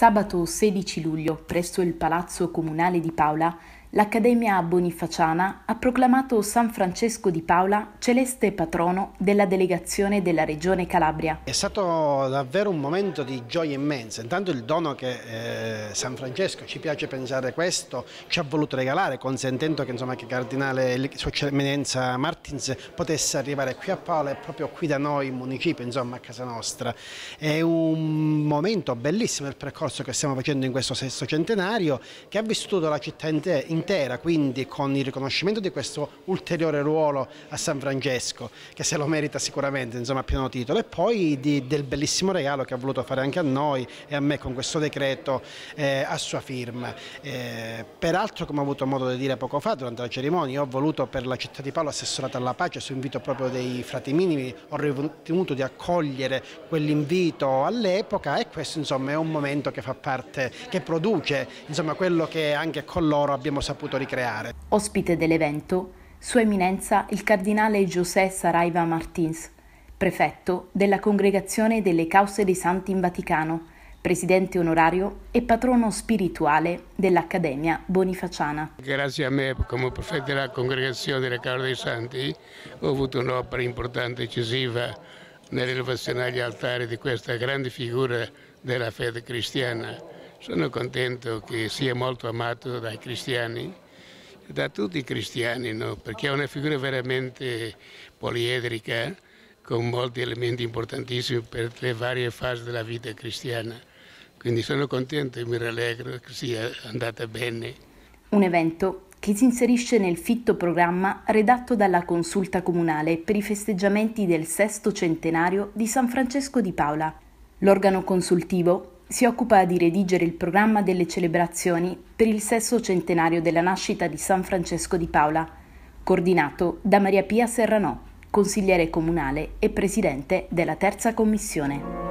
Sabato 16 luglio, presso il Palazzo Comunale di Paola, l'Accademia Bonifaciana ha proclamato San Francesco di Paola celeste patrono della delegazione della Regione Calabria. È stato davvero un momento di gioia immensa, intanto il dono che eh, San Francesco, ci piace pensare questo, ci ha voluto regalare, consentendo che, il Cardinale Sua Eccellenza Martins potesse arrivare qui a Paola e proprio qui da noi in municipio, insomma a casa nostra. È un momento bellissimo il percorso che stiamo facendo in questo sesto centenario che ha vissuto la città in intera, quindi con il riconoscimento di questo ulteriore ruolo a San Francesco, che se lo merita sicuramente, insomma, a pieno titolo, e poi di, del bellissimo regalo che ha voluto fare anche a noi e a me con questo decreto eh, a sua firma. Eh, peraltro, come ho avuto modo di dire poco fa durante la cerimonia, ho voluto per la città di Paolo assessorata alla pace, su invito proprio dei frati minimi, ho ritenuto di accogliere quell'invito all'epoca e questo insomma è un momento che fa parte, che produce insomma quello che anche con loro abbiamo saputo saputo ricreare. Ospite dell'evento, Sua Eminenza il Cardinale José Saraiva Martins, prefetto della Congregazione delle Cause dei Santi in Vaticano, presidente onorario e patrono spirituale dell'Accademia Bonifaciana. Grazie a me come prefetto della Congregazione delle Cause dei Santi ho avuto un'opera importante e decisiva nell'elevazione agli altari di questa grande figura della fede cristiana sono contento che sia molto amato dai cristiani, da tutti i cristiani, no? perché è una figura veramente poliedrica, con molti elementi importantissimi per le varie fasi della vita cristiana. Quindi sono contento e mi rallegro che sia andata bene. Un evento che si inserisce nel fitto programma redatto dalla Consulta Comunale per i festeggiamenti del sesto centenario di San Francesco di Paola. L'organo consultivo si occupa di redigere il programma delle celebrazioni per il sesto centenario della nascita di San Francesco di Paola, coordinato da Maria Pia Serranò, consigliere comunale e presidente della terza commissione.